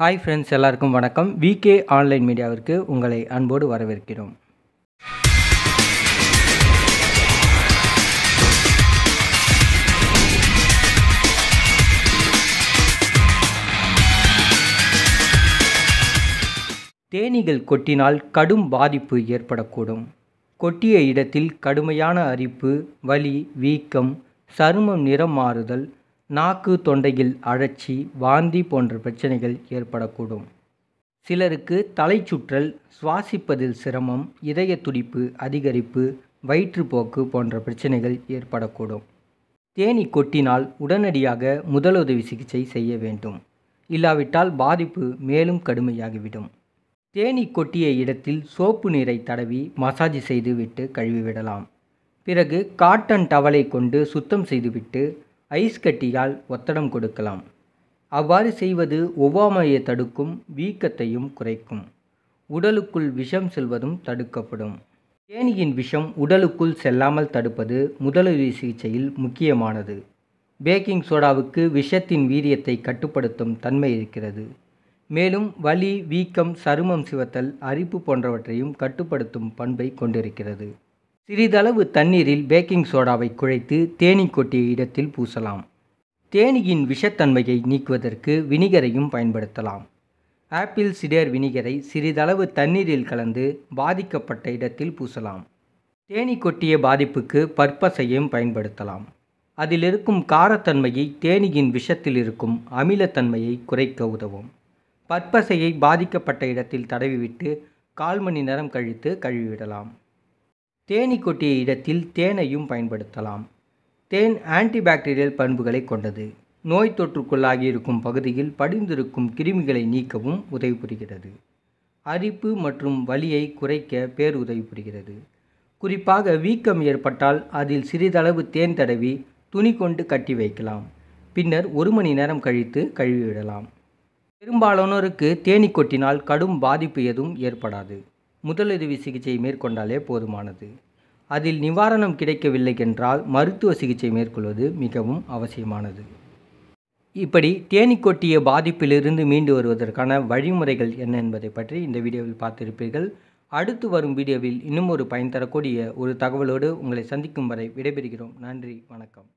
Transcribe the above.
hi friends எல்லாருக்கும் வணக்கம் VK online மீடியாவிற்கு உங்களை அன்போடு வரவேற்கிறோம் தேனீகள் கொட்டினால் கடும் பாதிப்பு ஏற்படக்கூடும் கொட்டிய இடத்தில் கடுமையான அரிப்பு வலி வீக்கம் சருமம் நிறம் மாறுதல் நாக்கு தொண்டையில் அழற்சி வாந்தி போன்ற பிரச்சனைகள் ஏற்படக்கூடும் சிலருக்கு தலை சுற்றல் சுவாசிப்பதில் சிரமம் இதய துடிப்பு அதிகரிப்பு வயிற்றுப்போக்கு போன்ற பிரச்சனைகள் ஏற்படக்கூடும் தேனி கொட்டினால் உடனடியாக முதலுதவி சிகிச்சை செய்ய வேண்டும் இல்லாவிட்டால் பாதிப்பு மேலும் கடுமையாகிவிடும் தேனி கொட்டிய இடத்தில் சோப்பு நீரை தடவி மசாஜ் செய்துவிட்டு கழுவிவிடலாம் பிறகு காட்டன் டவலை கொண்டு சுத்தம் செய்துவிட்டு ஐஸ் கட்டியால் ஒத்தடம் கொடுக்கலாம் அவ்வாறு செய்வது ஒவ்வாமையை தடுக்கும் வீக்கத்தையும் குறைக்கும் உடலுக்குள் விஷம் செல்வதும் தடுக்கப்படும் தேனியின் விஷம் உடலுக்குள் செல்லாமல் தடுப்பது முதலுதவி சிகிச்சையில் முக்கியமானது பேக்கிங் சோடாவுக்கு விஷத்தின் வீரியத்தை கட்டுப்படுத்தும் தன்மை இருக்கிறது மேலும் வலி வீக்கம் சருமம் சிவத்தல் அரிப்பு போன்றவற்றையும் கட்டுப்படுத்தும் பண்பை கொண்டிருக்கிறது சிறிதளவு தண்ணீரில் பேக்கிங் சோடாவை குழைத்து தேனீ கொட்டிய இடத்தில் பூசலாம் தேனியின் விஷத்தன்மையை நீக்குவதற்கு வினிகரையும் பயன்படுத்தலாம் ஆப்பிள் சிடேர் வினிகரை சிறிதளவு தண்ணீரில் கலந்து பாதிக்கப்பட்ட இடத்தில் பூசலாம் தேனி கொட்டிய பாதிப்புக்கு பற்பசையும் பயன்படுத்தலாம் அதில் இருக்கும் காரத்தன்மையை தேனியின் விஷத்தில் இருக்கும் அமிலத்தன்மையை குறைக்க உதவும் பற்பசையை பாதிக்கப்பட்ட இடத்தில் தடவிவிட்டு கால் மணி நேரம் கழித்து கழுவிவிடலாம் தேனீ கொட்டிய இடத்தில் தேனையும் பயன்படுத்தலாம் தேன் ஆன்டிபாக்டீரியல் பண்புகளை கொண்டது நோய் தொற்றுக்குள்ளாகி இருக்கும் பகுதியில் படிந்திருக்கும் கிருமிகளை நீக்கவும் உதவி புரிகிறது அரிப்பு மற்றும் வலியை குறைக்க பேர் உதவி புரிகிறது குறிப்பாக வீக்கம் ஏற்பட்டால் அதில் சிறிதளவு தேன் தடவி துணி கொண்டு கட்டி வைக்கலாம் பின்னர் ஒரு மணி நேரம் கழித்து கழுவிவிடலாம் பெரும்பாலானோருக்கு தேனீ கொட்டினால் கடும் பாதிப்பு எதுவும் ஏற்படாது முதலுதவி சிகிச்சை மேற்கொண்டாலே போதுமானது அதில் நிவாரணம் கிடைக்கவில்லை என்றால் மருத்துவ சிகிச்சை மேற்கொள்வது மிகவும் அவசியமானது இப்படி தேனி கொட்டிய பாதிப்பிலிருந்து மீண்டு வருவதற்கான வழிமுறைகள் என்ன என்பதை பற்றி இந்த வீடியோவில் பார்த்திருப்பீர்கள் அடுத்து வரும் வீடியோவில் இன்னும் ஒரு பயன் தரக்கூடிய ஒரு தகவலோடு உங்களை சந்திக்கும் வரை விடைபெறுகிறோம் நன்றி வணக்கம்